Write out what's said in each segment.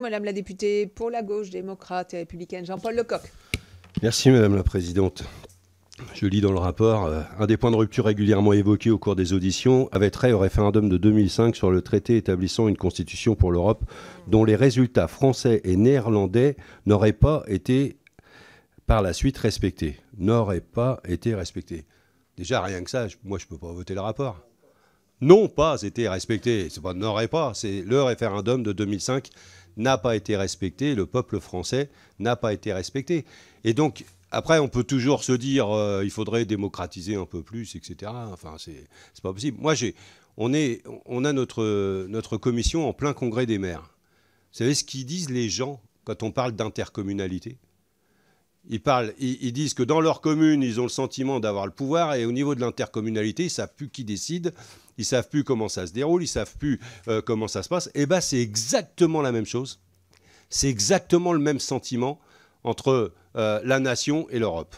Madame la députée pour la gauche démocrate et républicaine, Jean-Paul Lecoq. Merci Madame la Présidente. Je lis dans le rapport, euh, un des points de rupture régulièrement évoqués au cours des auditions avait trait au référendum de 2005 sur le traité établissant une constitution pour l'Europe dont les résultats français et néerlandais n'auraient pas été par la suite respectés. N'auraient pas été respectés. Déjà, rien que ça, moi je ne peux pas voter le rapport n'ont pas été respectés. Ce n'aurait pas, c'est le référendum de 2005 n'a pas été respecté, le peuple français n'a pas été respecté. Et donc, après, on peut toujours se dire, euh, il faudrait démocratiser un peu plus, etc. Enfin, c'est pas possible. Moi, j'ai, on, a notre, notre commission en plein congrès des maires. Vous savez ce qu'ils disent les gens quand on parle d'intercommunalité ils, parlent, ils, disent que dans leur commune, ils ont le sentiment d'avoir le pouvoir et au niveau de l'intercommunalité, ils ne savent plus qui décide, ils ne savent plus comment ça se déroule, ils ne savent plus euh, comment ça se passe. Et eh bien, c'est exactement la même chose. C'est exactement le même sentiment entre euh, la nation et l'Europe.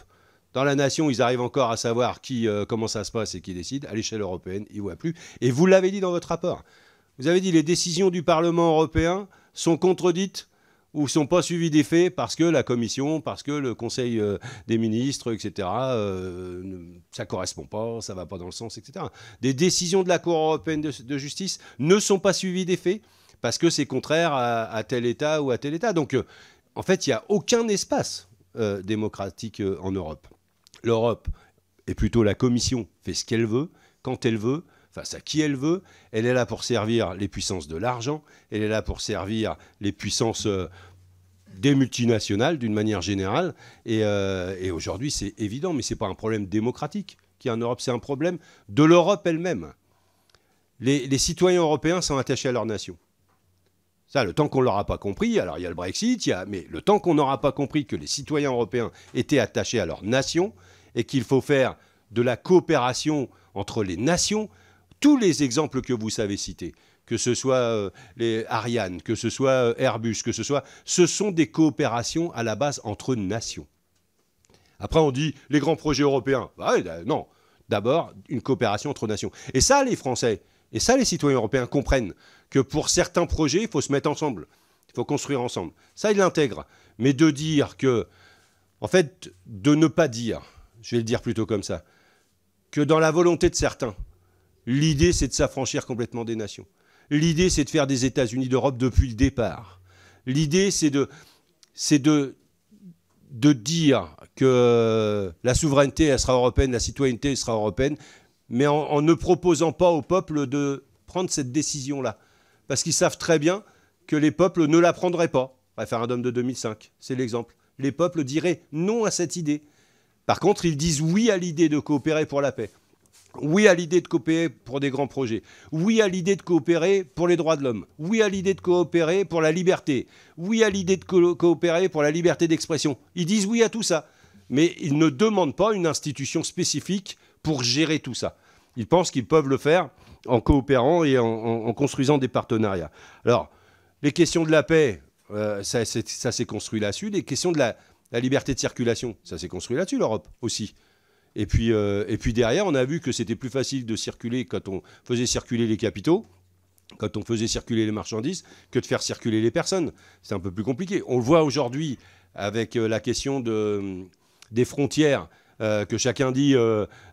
Dans la nation, ils arrivent encore à savoir qui, euh, comment ça se passe et qui décide. À l'échelle européenne, ils ne voient plus. Et vous l'avez dit dans votre rapport. Vous avez dit les décisions du Parlement européen sont contredites ou sont pas suivis des faits parce que la commission, parce que le conseil euh, des ministres, etc., euh, ça ne, correspond pas, ça ne va pas dans le sens, etc. Des décisions de la Cour européenne de, justice ne sont pas suivies des faits parce que c'est contraire à, tel État ou à tel État. Donc, euh, en fait, il n'y a aucun espace démocratique en Europe. L'Europe, et plutôt la commission, fait ce qu'elle veut, quand elle veut, face à qui elle veut. Elle est là pour servir les puissances de l'argent. Elle est là pour servir les puissances euh, des multinationales d'une manière générale. Et, euh, aujourd'hui, c'est évident, mais ce n'est pas un problème démocratique qui y en Europe, c'est un problème de l'Europe elle-même. Les, citoyens européens sont attachés à leur nation. Ça, le temps qu'on ne l'aura pas compris, alors il y a le Brexit, mais le temps qu'on n'aura pas compris que les citoyens européens étaient attachés à leur nation et qu'il faut faire de la coopération entre les nations tous les exemples que vous savez citer, que ce soit euh, les Ariane, que ce soit euh, Airbus, que ce soit, ce sont des coopérations à la base entre nations. Après, on dit les grands projets européens. Bah euh, non, d'abord, une coopération entre nations. Et ça, les Français, et ça, les citoyens européens comprennent que pour certains projets, il faut se mettre ensemble, il faut construire ensemble. Ça, ils l'intègrent. Mais de dire que, en fait, de ne pas dire, je vais le dire plutôt comme ça, que dans la volonté de certains, L'idée, c'est de s'affranchir complètement des nations. L'idée, c'est de faire des États-Unis d'Europe depuis le départ. L'idée, c'est de, de, de dire que la souveraineté, elle sera européenne, la citoyenneté, elle sera européenne, mais en, en ne proposant pas au peuple de prendre cette décision-là. Parce qu'ils savent très bien que les peuples ne la prendraient pas. Référendum de 2005, c'est l'exemple. Les peuples diraient non à cette idée. Par contre, ils disent oui à l'idée de coopérer pour la paix. Oui à l'idée de coopérer pour des grands projets. Oui à l'idée de coopérer pour les droits de l'homme. Oui à l'idée de coopérer pour la liberté. Oui à l'idée de coopérer pour la liberté d'expression. Ils disent oui à tout ça. Mais ils ne demandent pas une institution spécifique pour gérer tout ça. Ils pensent qu'ils peuvent le faire en coopérant et en, construisant des partenariats. Alors, les questions de la paix, euh, ça, s'est construit là-dessus. Les questions de la liberté de circulation, ça s'est construit là-dessus, l'Europe aussi. Et puis, euh, et puis derrière, on a vu que c'était plus facile de circuler quand on faisait circuler les capitaux quand on faisait circuler les marchandises que de faire circuler les personnes. C'est un peu plus compliqué. On le voit aujourd'hui avec euh, la question euh, des frontières. que chacun dit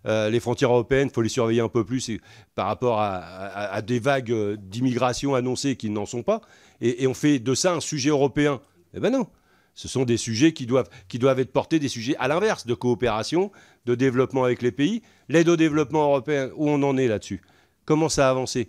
les frontières européennes, il faut les surveiller un peu plus par rapport à, des vagues d'immigration annoncées qui n'en sont pas. Et, et on fait de ça un sujet européen. Eh ben non, ce sont des sujets qui doivent, être portés, des sujets à l'inverse, de coopération, de développement avec les pays. L'aide au développement européen, où on en est là-dessus Comment ça a avancé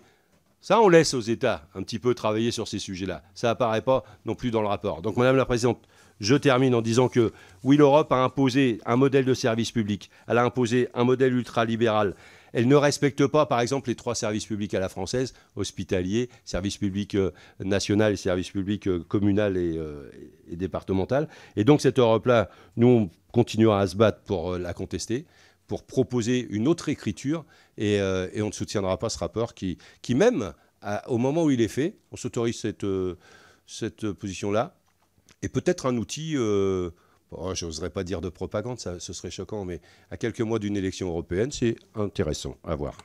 Ça, on laisse aux États un petit peu travailler sur ces sujets-là. Ça n'apparaît pas non plus dans le rapport. Donc, Madame la Présidente, je termine en disant que oui, l'Europe a imposé un modèle de service public, elle a imposé un modèle ultralibéral, elle ne respecte pas, par exemple, les trois services publics à la française, hospitalier, service public euh, national et service public euh, communal euh, et, départemental. Et donc cette Europe-là, nous, on continuera à se battre pour la contester pour proposer une autre écriture et, on ne soutiendra pas ce rapport qui, qui même au moment où il est fait, on s'autorise cette, cette position-là, est peut-être un outil Oh, Je n'oserais pas dire de propagande, ça, ce serait choquant, mais à quelques mois d'une élection européenne, c'est intéressant à voir.